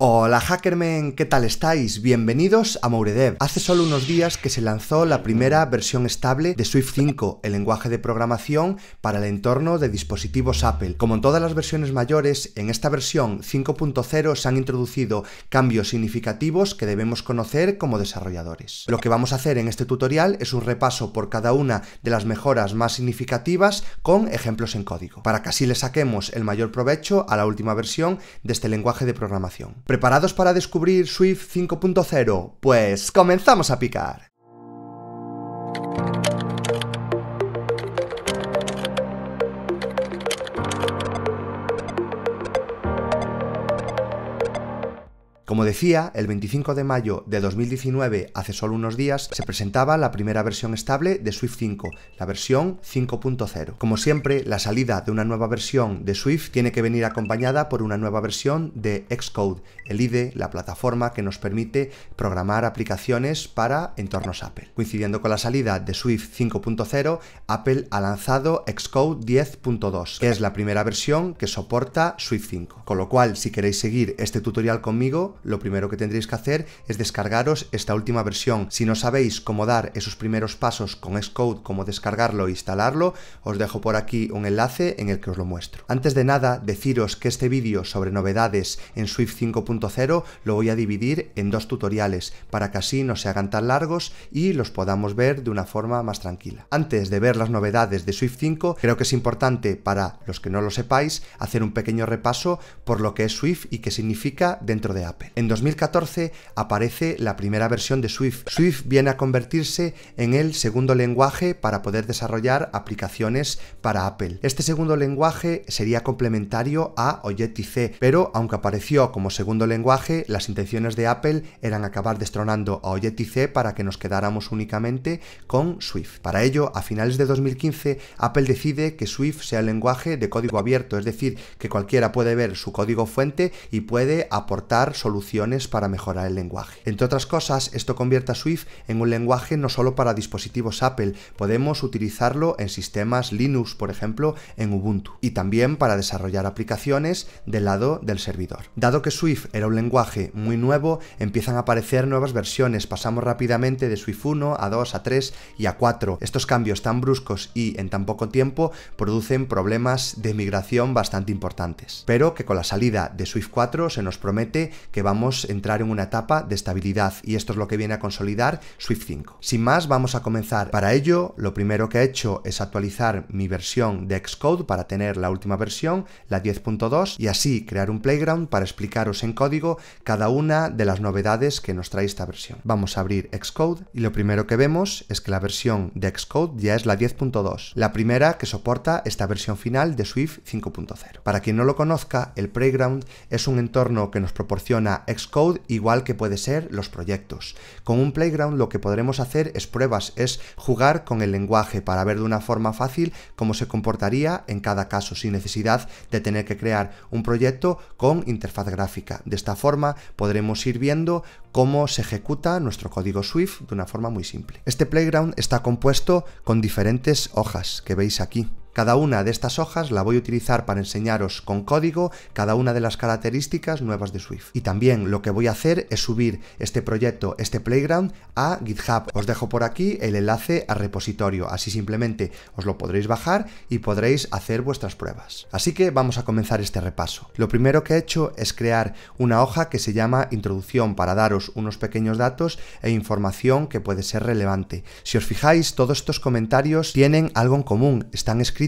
Hola hackermen, ¿qué tal estáis? Bienvenidos a Mouredev. Hace solo unos días que se lanzó la primera versión estable de Swift 5, el lenguaje de programación para el entorno de dispositivos Apple. Como en todas las versiones mayores, en esta versión 5.0 se han introducido cambios significativos que debemos conocer como desarrolladores. Lo que vamos a hacer en este tutorial es un repaso por cada una de las mejoras más significativas con ejemplos en código, para que así le saquemos el mayor provecho a la última versión de este lenguaje de programación. ¿Preparados para descubrir Swift 5.0? Pues comenzamos a picar. Como decía, el 25 de mayo de 2019, hace solo unos días, se presentaba la primera versión estable de Swift 5, la versión 5.0. Como siempre, la salida de una nueva versión de Swift tiene que venir acompañada por una nueva versión de Xcode, el IDE, la plataforma que nos permite programar aplicaciones para entornos Apple. Coincidiendo con la salida de Swift 5.0, Apple ha lanzado Xcode 10.2, que es la primera versión que soporta Swift 5. Con lo cual, si queréis seguir este tutorial conmigo, lo primero que tendréis que hacer es descargaros esta última versión. Si no sabéis cómo dar esos primeros pasos con Xcode, cómo descargarlo e instalarlo, os dejo por aquí un enlace en el que os lo muestro. Antes de nada, deciros que este vídeo sobre novedades en Swift 5.0 lo voy a dividir en dos tutoriales para que así no se hagan tan largos y los podamos ver de una forma más tranquila. Antes de ver las novedades de Swift 5, creo que es importante para los que no lo sepáis hacer un pequeño repaso por lo que es Swift y qué significa dentro de Apple. En 2014 aparece la primera versión de Swift. Swift viene a convertirse en el segundo lenguaje para poder desarrollar aplicaciones para Apple. Este segundo lenguaje sería complementario a Objective-C, pero aunque apareció como segundo lenguaje, las intenciones de Apple eran acabar destronando a Objective-C para que nos quedáramos únicamente con Swift. Para ello, a finales de 2015, Apple decide que Swift sea el lenguaje de código abierto, es decir, que cualquiera puede ver su código fuente y puede aportar soluciones para mejorar el lenguaje. Entre otras cosas, esto convierte a Swift en un lenguaje no solo para dispositivos Apple, podemos utilizarlo en sistemas Linux, por ejemplo, en Ubuntu, y también para desarrollar aplicaciones del lado del servidor. Dado que Swift era un lenguaje muy nuevo, empiezan a aparecer nuevas versiones, pasamos rápidamente de Swift 1 a 2, a 3 y a 4. Estos cambios tan bruscos y en tan poco tiempo producen problemas de migración bastante importantes, pero que con la salida de Swift 4 se nos promete que va vamos a entrar en una etapa de estabilidad y esto es lo que viene a consolidar Swift 5. Sin más, vamos a comenzar. Para ello, lo primero que he hecho es actualizar mi versión de Xcode para tener la última versión, la 10.2, y así crear un playground para explicaros en código cada una de las novedades que nos trae esta versión. Vamos a abrir Xcode y lo primero que vemos es que la versión de Xcode ya es la 10.2, la primera que soporta esta versión final de Swift 5.0. Para quien no lo conozca, el playground es un entorno que nos proporciona Xcode igual que puede ser los proyectos. Con un playground lo que podremos hacer es pruebas, es jugar con el lenguaje para ver de una forma fácil cómo se comportaría en cada caso, sin necesidad de tener que crear un proyecto con interfaz gráfica. De esta forma podremos ir viendo cómo se ejecuta nuestro código Swift de una forma muy simple. Este playground está compuesto con diferentes hojas que veis aquí. Cada una de estas hojas la voy a utilizar para enseñaros con código cada una de las características nuevas de Swift. Y también lo que voy a hacer es subir este proyecto, este playground, a GitHub. Os dejo por aquí el enlace al repositorio, así simplemente os lo podréis bajar y podréis hacer vuestras pruebas. Así que vamos a comenzar este repaso. Lo primero que he hecho es crear una hoja que se llama Introducción para daros unos pequeños datos e información que puede ser relevante. Si os fijáis, todos estos comentarios tienen algo en común, están escritos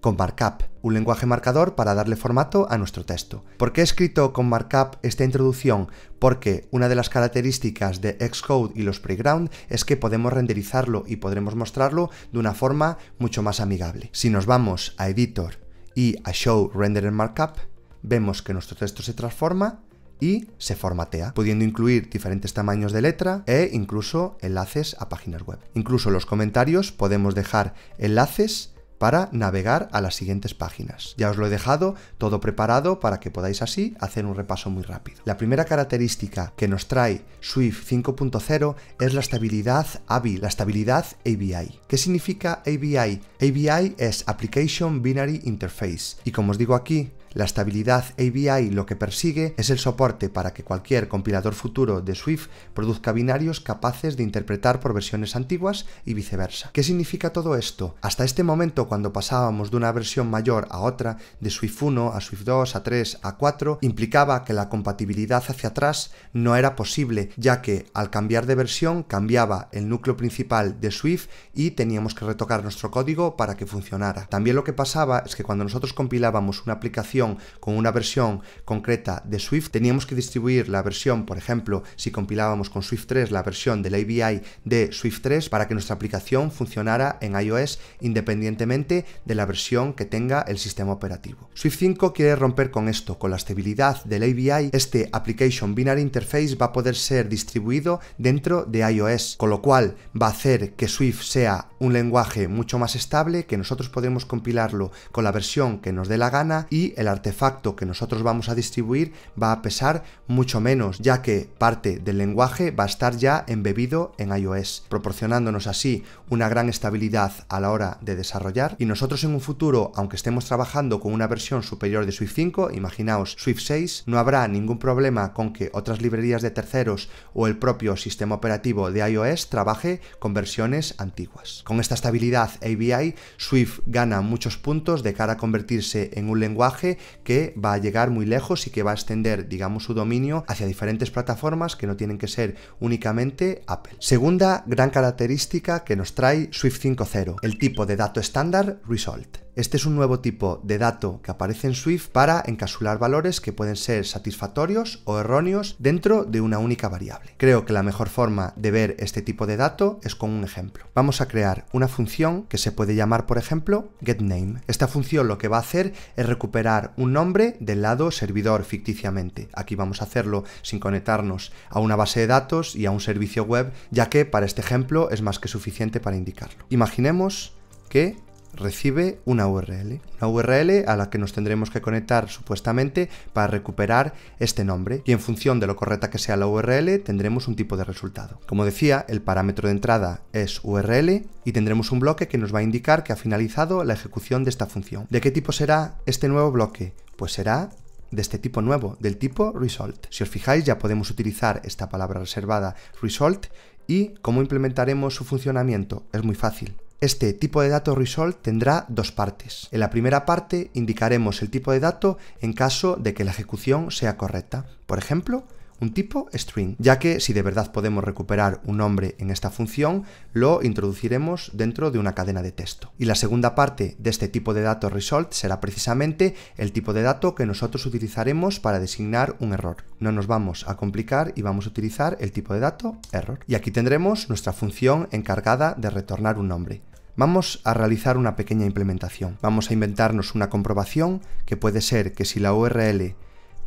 con markup, un lenguaje marcador para darle formato a nuestro texto. ¿Por qué he escrito con markup esta introducción? Porque una de las características de Xcode y los Playground es que podemos renderizarlo y podremos mostrarlo de una forma mucho más amigable. Si nos vamos a Editor y a Show Render en Markup, vemos que nuestro texto se transforma y se formatea, pudiendo incluir diferentes tamaños de letra e incluso enlaces a páginas web. Incluso los comentarios podemos dejar enlaces para navegar a las siguientes páginas. Ya os lo he dejado todo preparado para que podáis así hacer un repaso muy rápido. La primera característica que nos trae Swift 5.0 es la estabilidad ABI, la estabilidad ABI. ¿Qué significa ABI? ABI es Application Binary Interface y como os digo aquí, la estabilidad ABI lo que persigue es el soporte para que cualquier compilador futuro de Swift produzca binarios capaces de interpretar por versiones antiguas y viceversa. ¿Qué significa todo esto? Hasta este momento, cuando pasábamos de una versión mayor a otra, de Swift 1 a Swift 2, a 3, a 4, implicaba que la compatibilidad hacia atrás no era posible, ya que al cambiar de versión cambiaba el núcleo principal de Swift y teníamos que retocar nuestro código para que funcionara. También lo que pasaba es que cuando nosotros compilábamos una aplicación con una versión concreta de Swift, teníamos que distribuir la versión, por ejemplo, si compilábamos con Swift 3, la versión del ABI de Swift 3 para que nuestra aplicación funcionara en iOS independientemente de la versión que tenga el sistema operativo. Swift 5 quiere romper con esto, con la estabilidad del ABI, este Application Binary Interface va a poder ser distribuido dentro de iOS, con lo cual va a hacer que Swift sea un lenguaje mucho más estable, que nosotros podemos compilarlo con la versión que nos dé la gana y el artefacto que nosotros vamos a distribuir va a pesar mucho menos, ya que parte del lenguaje va a estar ya embebido en iOS, proporcionándonos así una gran estabilidad a la hora de desarrollar y nosotros en un futuro, aunque estemos trabajando con una versión superior de Swift 5, imaginaos Swift 6, no habrá ningún problema con que otras librerías de terceros o el propio sistema operativo de iOS trabaje con versiones antiguas. Con esta estabilidad ABI, Swift gana muchos puntos de cara a convertirse en un lenguaje que va a llegar muy lejos y que va a extender, digamos, su dominio hacia diferentes plataformas que no tienen que ser únicamente Apple. Segunda gran característica que nos trae Swift 5.0, el tipo de dato estándar Result. Este es un nuevo tipo de dato que aparece en Swift para encapsular valores que pueden ser satisfactorios o erróneos dentro de una única variable. Creo que la mejor forma de ver este tipo de dato es con un ejemplo. Vamos a crear una función que se puede llamar, por ejemplo, getName. Esta función lo que va a hacer es recuperar un nombre del lado servidor ficticiamente. Aquí vamos a hacerlo sin conectarnos a una base de datos y a un servicio web, ya que para este ejemplo es más que suficiente para indicarlo. Imaginemos que recibe una URL, una URL a la que nos tendremos que conectar supuestamente para recuperar este nombre y en función de lo correcta que sea la URL tendremos un tipo de resultado. Como decía, el parámetro de entrada es URL y tendremos un bloque que nos va a indicar que ha finalizado la ejecución de esta función. ¿De qué tipo será este nuevo bloque? Pues será de este tipo nuevo, del tipo result. Si os fijáis ya podemos utilizar esta palabra reservada result y cómo implementaremos su funcionamiento. Es muy fácil. Este tipo de dato result tendrá dos partes. En la primera parte indicaremos el tipo de dato en caso de que la ejecución sea correcta. Por ejemplo, un tipo string, ya que si de verdad podemos recuperar un nombre en esta función, lo introduciremos dentro de una cadena de texto. Y la segunda parte de este tipo de dato result será precisamente el tipo de dato que nosotros utilizaremos para designar un error. No nos vamos a complicar y vamos a utilizar el tipo de dato error. Y aquí tendremos nuestra función encargada de retornar un nombre. Vamos a realizar una pequeña implementación. Vamos a inventarnos una comprobación que puede ser que si la URL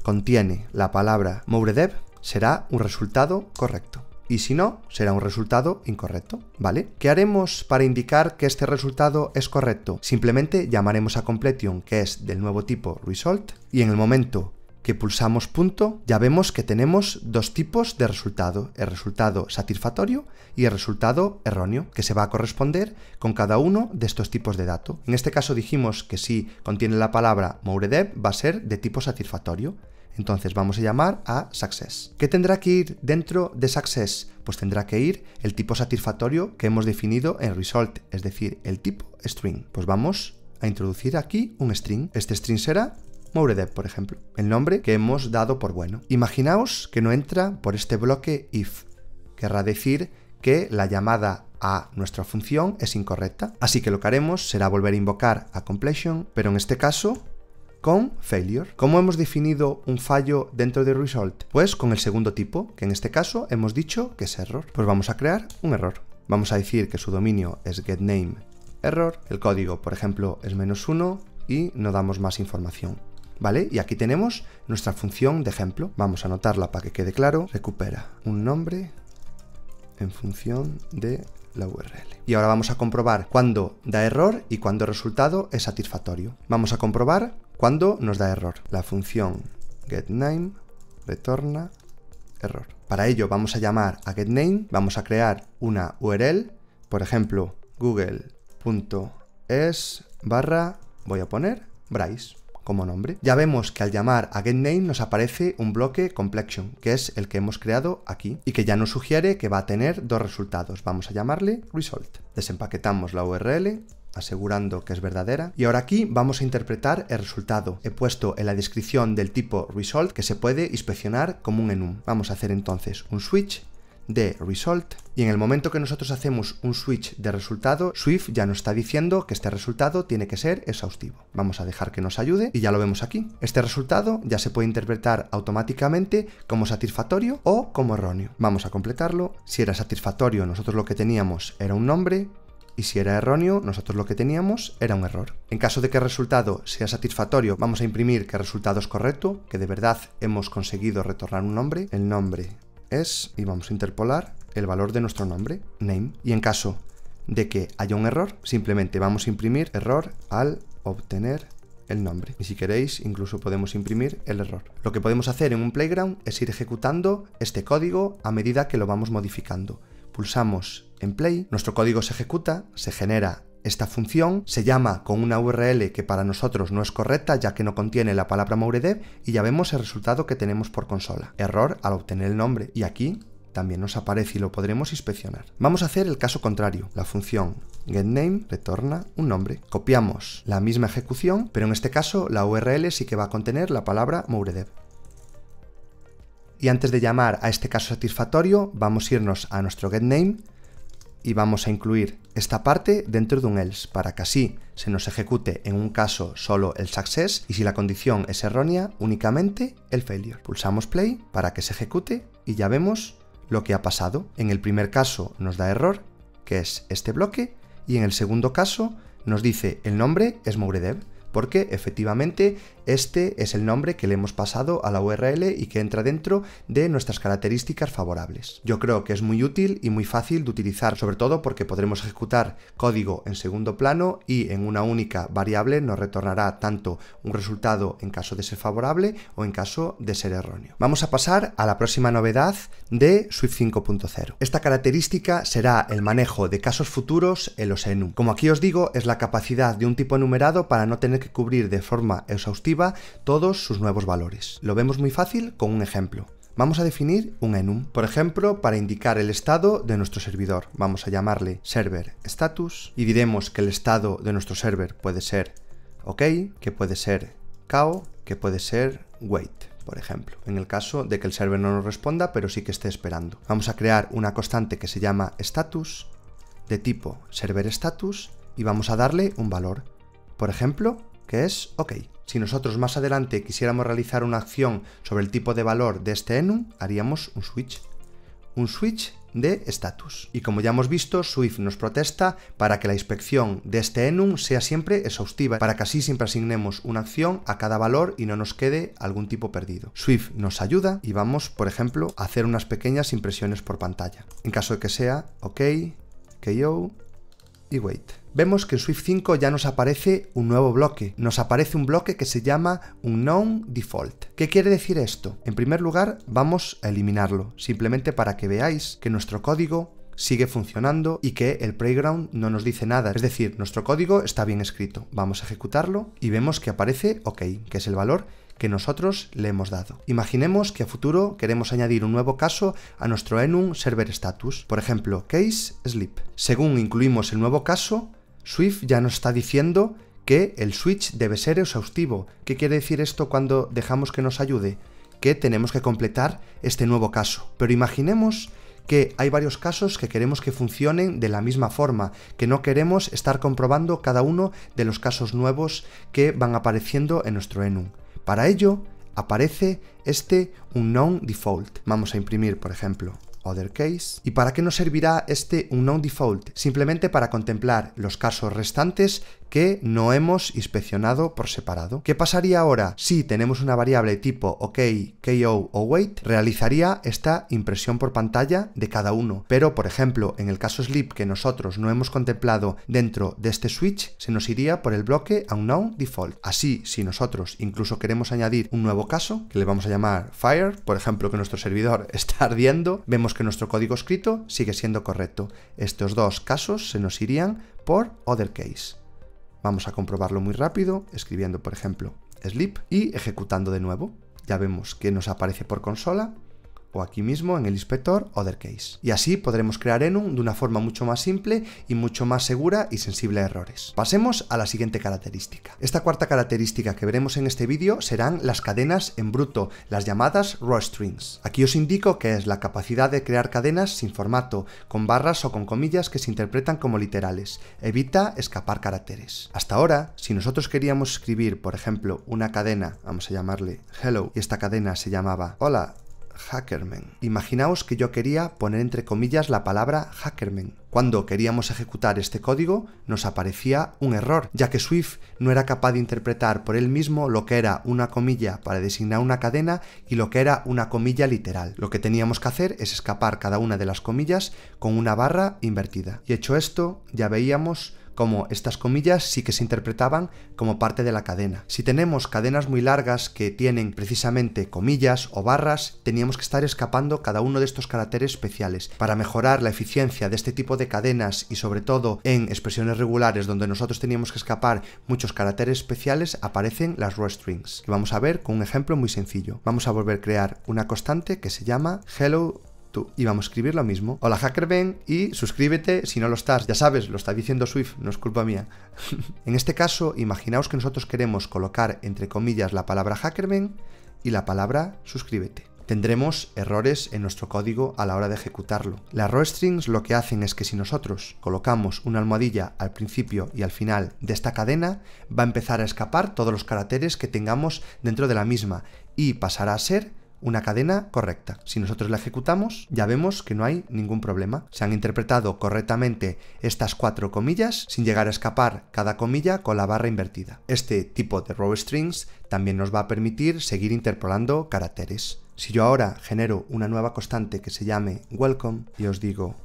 contiene la palabra MoureDev, será un resultado correcto. Y si no, será un resultado incorrecto, ¿vale? ¿Qué haremos para indicar que este resultado es correcto? Simplemente llamaremos a completion, que es del nuevo tipo result, y en el momento que pulsamos punto, ya vemos que tenemos dos tipos de resultado, el resultado satisfactorio y el resultado erróneo, que se va a corresponder con cada uno de estos tipos de dato. En este caso dijimos que si contiene la palabra Mouredev va a ser de tipo satisfactorio. Entonces vamos a llamar a success. ¿Qué tendrá que ir dentro de success? Pues tendrá que ir el tipo satisfactorio que hemos definido en result, es decir, el tipo string. Pues vamos a introducir aquí un string. Este string será Mouredev, por ejemplo, el nombre que hemos dado por bueno. Imaginaos que no entra por este bloque if. Querrá decir que la llamada a nuestra función es incorrecta. Así que lo que haremos será volver a invocar a completion, pero en este caso con failure. ¿Cómo hemos definido un fallo dentro de result? Pues con el segundo tipo, que en este caso hemos dicho que es error. Pues vamos a crear un error. Vamos a decir que su dominio es getNameError, error, el código por ejemplo es menos 1 y no damos más información. ¿vale? Y aquí tenemos nuestra función de ejemplo. Vamos a anotarla para que quede claro. Recupera un nombre en función de la URL. Y ahora vamos a comprobar cuándo da error y cuándo el resultado es satisfactorio. Vamos a comprobar cuándo nos da error. La función getName retorna error. Para ello vamos a llamar a getName, vamos a crear una URL, por ejemplo, google.es barra, voy a poner Bryce como nombre. Ya vemos que al llamar a getName nos aparece un bloque complexion, que es el que hemos creado aquí, y que ya nos sugiere que va a tener dos resultados. Vamos a llamarle result. Desempaquetamos la URL asegurando que es verdadera. Y ahora aquí vamos a interpretar el resultado. He puesto en la descripción del tipo result que se puede inspeccionar como un enum. Vamos a hacer entonces un switch de result y en el momento que nosotros hacemos un switch de resultado, Swift ya nos está diciendo que este resultado tiene que ser exhaustivo. Vamos a dejar que nos ayude y ya lo vemos aquí. Este resultado ya se puede interpretar automáticamente como satisfactorio o como erróneo. Vamos a completarlo. Si era satisfactorio, nosotros lo que teníamos era un nombre, y si era erróneo, nosotros lo que teníamos era un error. En caso de que el resultado sea satisfactorio, vamos a imprimir que el resultado es correcto, que de verdad hemos conseguido retornar un nombre. El nombre es, y vamos a interpolar, el valor de nuestro nombre, name. Y en caso de que haya un error, simplemente vamos a imprimir error al obtener el nombre. Y si queréis, incluso podemos imprimir el error. Lo que podemos hacer en un playground es ir ejecutando este código a medida que lo vamos modificando. Pulsamos en play, nuestro código se ejecuta, se genera esta función se llama con una URL que para nosotros no es correcta ya que no contiene la palabra mouredev y ya vemos el resultado que tenemos por consola. Error al obtener el nombre y aquí también nos aparece y lo podremos inspeccionar. Vamos a hacer el caso contrario. La función getName retorna un nombre. Copiamos la misma ejecución, pero en este caso la URL sí que va a contener la palabra mouredev. Y antes de llamar a este caso satisfactorio, vamos a irnos a nuestro getName y vamos a incluir esta parte dentro de un else para que así se nos ejecute en un caso solo el success y si la condición es errónea únicamente el failure. Pulsamos play para que se ejecute y ya vemos lo que ha pasado. En el primer caso nos da error, que es este bloque, y en el segundo caso nos dice el nombre es Mouredev, porque efectivamente este es el nombre que le hemos pasado a la URL y que entra dentro de nuestras características favorables. Yo creo que es muy útil y muy fácil de utilizar, sobre todo porque podremos ejecutar código en segundo plano y en una única variable nos retornará tanto un resultado en caso de ser favorable o en caso de ser erróneo. Vamos a pasar a la próxima novedad de Swift 5.0. Esta característica será el manejo de casos futuros en los enum. Como aquí os digo, es la capacidad de un tipo enumerado para no tener que cubrir de forma exhaustiva todos sus nuevos valores. Lo vemos muy fácil con un ejemplo. Vamos a definir un enum. Por ejemplo, para indicar el estado de nuestro servidor, vamos a llamarle server status y diremos que el estado de nuestro server puede ser OK, que puede ser cao que puede ser wait por ejemplo, en el caso de que el server no nos responda, pero sí que esté esperando. Vamos a crear una constante que se llama status, de tipo server status, y vamos a darle un valor, por ejemplo, que es OK. Si nosotros más adelante quisiéramos realizar una acción sobre el tipo de valor de este enum, haríamos un switch. Un switch de status. Y como ya hemos visto, Swift nos protesta para que la inspección de este enum sea siempre exhaustiva, para que así siempre asignemos una acción a cada valor y no nos quede algún tipo perdido. Swift nos ayuda y vamos, por ejemplo, a hacer unas pequeñas impresiones por pantalla. En caso de que sea OK, KO, y wait. Vemos que en Swift 5 ya nos aparece un nuevo bloque. Nos aparece un bloque que se llama un known default. ¿Qué quiere decir esto? En primer lugar, vamos a eliminarlo, simplemente para que veáis que nuestro código sigue funcionando y que el playground no nos dice nada. Es decir, nuestro código está bien escrito. Vamos a ejecutarlo y vemos que aparece OK, que es el valor que nosotros le hemos dado. Imaginemos que a futuro queremos añadir un nuevo caso a nuestro enum server status, por ejemplo, case sleep. Según incluimos el nuevo caso, Swift ya nos está diciendo que el switch debe ser exhaustivo. ¿Qué quiere decir esto cuando dejamos que nos ayude? Que tenemos que completar este nuevo caso. Pero imaginemos que hay varios casos que queremos que funcionen de la misma forma, que no queremos estar comprobando cada uno de los casos nuevos que van apareciendo en nuestro enum. Para ello, aparece este unknown default. Vamos a imprimir, por ejemplo, other case. ¿Y para qué nos servirá este unknown default? Simplemente para contemplar los casos restantes que no hemos inspeccionado por separado. ¿Qué pasaría ahora si tenemos una variable tipo OK, KO o wait? Realizaría esta impresión por pantalla de cada uno. Pero, por ejemplo, en el caso sleep que nosotros no hemos contemplado dentro de este switch, se nos iría por el bloque unknown default. Así, si nosotros incluso queremos añadir un nuevo caso, que le vamos a llamar fire, por ejemplo, que nuestro servidor está ardiendo, vemos que nuestro código escrito sigue siendo correcto. Estos dos casos se nos irían por other case. Vamos a comprobarlo muy rápido, escribiendo por ejemplo sleep y ejecutando de nuevo. Ya vemos que nos aparece por consola o aquí mismo en el inspector Other Case. Y así podremos crear Enum de una forma mucho más simple y mucho más segura y sensible a errores. Pasemos a la siguiente característica. Esta cuarta característica que veremos en este vídeo serán las cadenas en bruto, las llamadas raw strings. Aquí os indico que es la capacidad de crear cadenas sin formato, con barras o con comillas que se interpretan como literales. Evita escapar caracteres. Hasta ahora, si nosotros queríamos escribir, por ejemplo, una cadena, vamos a llamarle hello, y esta cadena se llamaba hola Hackerman. Imaginaos que yo quería poner entre comillas la palabra Hackerman. Cuando queríamos ejecutar este código nos aparecía un error, ya que Swift no era capaz de interpretar por él mismo lo que era una comilla para designar una cadena y lo que era una comilla literal. Lo que teníamos que hacer es escapar cada una de las comillas con una barra invertida. Y hecho esto, ya veíamos como estas comillas sí que se interpretaban como parte de la cadena. Si tenemos cadenas muy largas que tienen precisamente comillas o barras, teníamos que estar escapando cada uno de estos caracteres especiales. Para mejorar la eficiencia de este tipo de cadenas y sobre todo en expresiones regulares donde nosotros teníamos que escapar muchos caracteres especiales, aparecen las strings. Lo vamos a ver con un ejemplo muy sencillo. Vamos a volver a crear una constante que se llama hello y vamos a escribir lo mismo. Hola Hackerben y suscríbete si no lo estás. Ya sabes, lo está diciendo Swift, no es culpa mía. en este caso, imaginaos que nosotros queremos colocar entre comillas la palabra Hackerben y la palabra suscríbete tendremos errores en nuestro código a la hora de ejecutarlo. Las raw strings lo que hacen es que si nosotros colocamos una almohadilla al principio y al final de esta cadena, va a empezar a escapar todos los caracteres que tengamos dentro de la misma y pasará a ser una cadena correcta. Si nosotros la ejecutamos, ya vemos que no hay ningún problema. Se han interpretado correctamente estas cuatro comillas sin llegar a escapar cada comilla con la barra invertida. Este tipo de row strings también nos va a permitir seguir interpolando caracteres. Si yo ahora genero una nueva constante que se llame welcome y os digo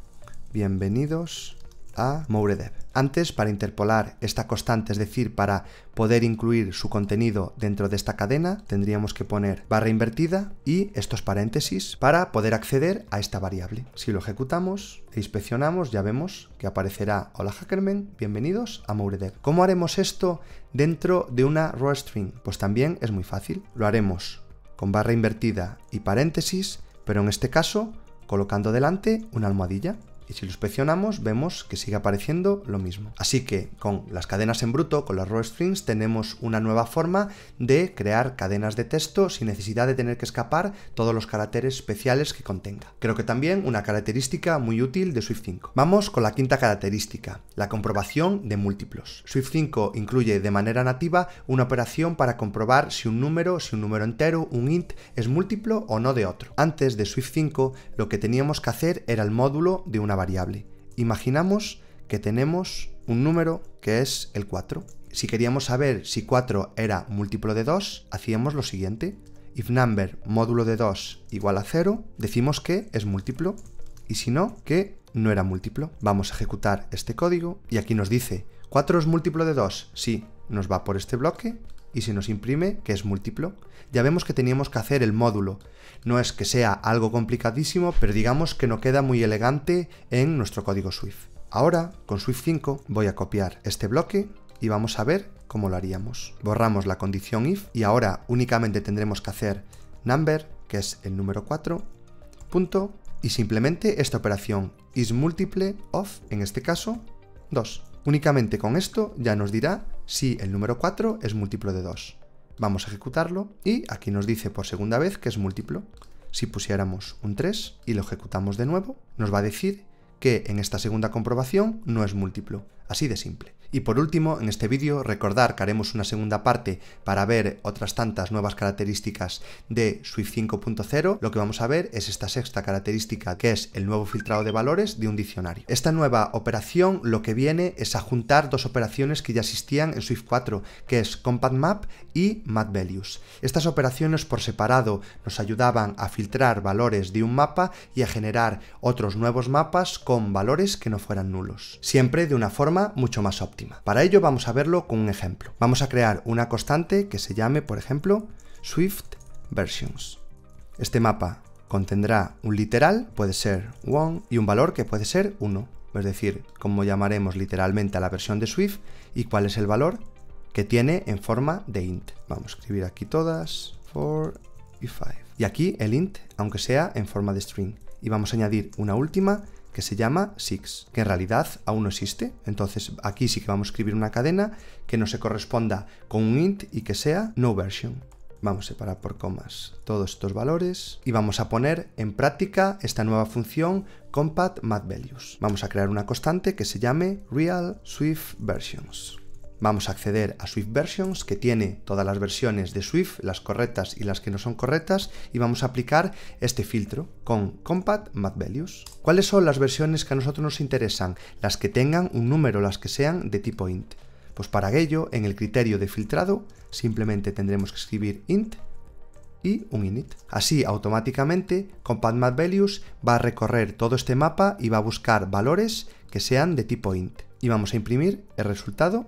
bienvenidos a Mouredev. Antes, para interpolar esta constante, es decir, para poder incluir su contenido dentro de esta cadena, tendríamos que poner barra invertida y estos paréntesis para poder acceder a esta variable. Si lo ejecutamos e inspeccionamos, ya vemos que aparecerá Hola Hackerman, bienvenidos a Mouredev. ¿Cómo haremos esto dentro de una raw string? Pues también es muy fácil. Lo haremos con barra invertida y paréntesis, pero en este caso colocando delante una almohadilla. Y si lo inspeccionamos, vemos que sigue apareciendo lo mismo. Así que con las cadenas en bruto, con las raw strings, tenemos una nueva forma de crear cadenas de texto sin necesidad de tener que escapar todos los caracteres especiales que contenga. Creo que también una característica muy útil de Swift 5. Vamos con la quinta característica, la comprobación de múltiplos. Swift 5 incluye de manera nativa una operación para comprobar si un número, si un número entero, un int, es múltiplo o no de otro. Antes de Swift 5, lo que teníamos que hacer era el módulo de una variable variable. Imaginamos que tenemos un número que es el 4. Si queríamos saber si 4 era múltiplo de 2, hacíamos lo siguiente. If number módulo de 2 igual a 0, decimos que es múltiplo y si no, que no era múltiplo. Vamos a ejecutar este código y aquí nos dice, ¿4 es múltiplo de 2? Sí, nos va por este bloque y se nos imprime que es múltiplo. Ya vemos que teníamos que hacer el módulo. No es que sea algo complicadísimo, pero digamos que no queda muy elegante en nuestro código Swift. Ahora, con Swift 5, voy a copiar este bloque y vamos a ver cómo lo haríamos. Borramos la condición if y ahora únicamente tendremos que hacer number, que es el número 4, punto, y simplemente esta operación is multiple of, en este caso, 2. Únicamente con esto ya nos dirá si el número 4 es múltiplo de 2. Vamos a ejecutarlo y aquí nos dice por segunda vez que es múltiplo. Si pusiéramos un 3 y lo ejecutamos de nuevo, nos va a decir que en esta segunda comprobación no es múltiplo. Así de simple. Y por último, en este vídeo, recordar que haremos una segunda parte para ver otras tantas nuevas características de Swift 5.0. Lo que vamos a ver es esta sexta característica, que es el nuevo filtrado de valores de un diccionario. Esta nueva operación lo que viene es a juntar dos operaciones que ya existían en Swift 4, que es Compact Map y Map Values. Estas operaciones por separado nos ayudaban a filtrar valores de un mapa y a generar otros nuevos mapas con valores que no fueran nulos. Siempre de una forma mucho más óptima. Para ello vamos a verlo con un ejemplo. Vamos a crear una constante que se llame, por ejemplo, Swift Versions. Este mapa contendrá un literal, puede ser one, y un valor que puede ser 1, es decir, cómo llamaremos literalmente a la versión de Swift y cuál es el valor que tiene en forma de int. Vamos a escribir aquí todas, 4 y 5. Y aquí el int, aunque sea en forma de string. Y vamos a añadir una última que se llama six, que en realidad aún no existe. Entonces aquí sí que vamos a escribir una cadena que no se corresponda con un int y que sea no version. Vamos a separar por comas todos estos valores y vamos a poner en práctica esta nueva función compat values. Vamos a crear una constante que se llame real swift versions vamos a acceder a Swift Versions, que tiene todas las versiones de Swift, las correctas y las que no son correctas, y vamos a aplicar este filtro con Compat Values. ¿Cuáles son las versiones que a nosotros nos interesan? Las que tengan un número, las que sean de tipo int. Pues para ello, en el criterio de filtrado, simplemente tendremos que escribir int y un init. Así, automáticamente, Compat Values va a recorrer todo este mapa y va a buscar valores que sean de tipo int. Y vamos a imprimir el resultado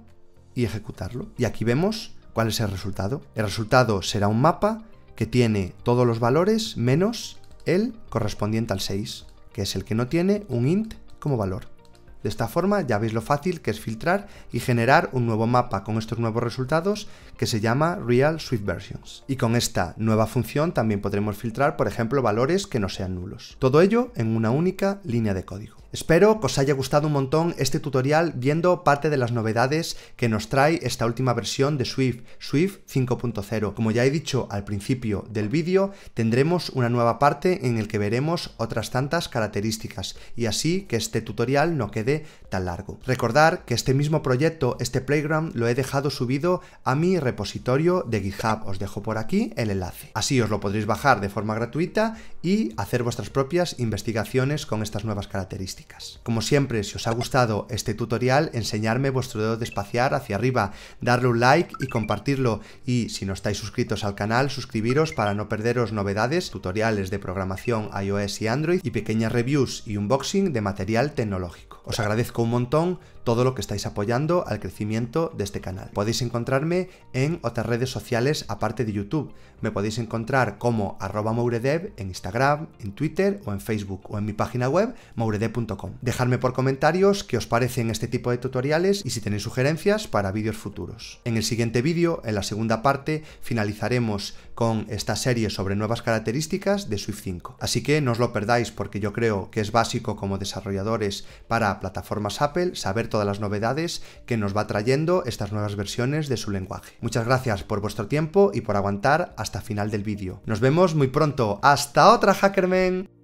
y ejecutarlo. Y aquí vemos cuál es el resultado. El resultado será un mapa que tiene todos los valores menos el correspondiente al 6, que es el que no tiene un int como valor. De esta forma ya veis lo fácil que es filtrar y generar un nuevo mapa con estos nuevos resultados que se llama Real Swift Versions. Y con esta nueva función también podremos filtrar, por ejemplo, valores que no sean nulos. Todo ello en una única línea de código. Espero que os haya gustado un montón este tutorial viendo parte de las novedades que nos trae esta última versión de Swift, Swift 5.0. Como ya he dicho al principio del vídeo, tendremos una nueva parte en el que veremos otras tantas características y así que este tutorial no quede largo. Recordar que este mismo proyecto, este playground, lo he dejado subido a mi repositorio de GitHub. Os dejo por aquí el enlace. Así os lo podréis bajar de forma gratuita y hacer vuestras propias investigaciones con estas nuevas características. Como siempre, si os ha gustado este tutorial, enseñarme vuestro dedo de espaciar hacia arriba, darle un like y compartirlo. Y si no estáis suscritos al canal, suscribiros para no perderos novedades, tutoriales de programación iOS y Android y pequeñas reviews y unboxing de material tecnológico. Os agradezco un montón todo lo que estáis apoyando al crecimiento de este canal. Podéis encontrarme en otras redes sociales aparte de YouTube. Me podéis encontrar como arroba mouredev en Instagram, en Twitter o en Facebook o en mi página web mouredev.com. Dejadme por comentarios qué os parecen este tipo de tutoriales y si tenéis sugerencias para vídeos futuros. En el siguiente vídeo, en la segunda parte, finalizaremos con esta serie sobre nuevas características de Swift 5. Así que no os lo perdáis porque yo creo que es básico como desarrolladores para plataformas Apple saber todas las novedades que nos va trayendo estas nuevas versiones de su lenguaje. Muchas gracias por vuestro tiempo y por aguantar hasta final del vídeo. Nos vemos muy pronto. ¡Hasta otra, Hackerman!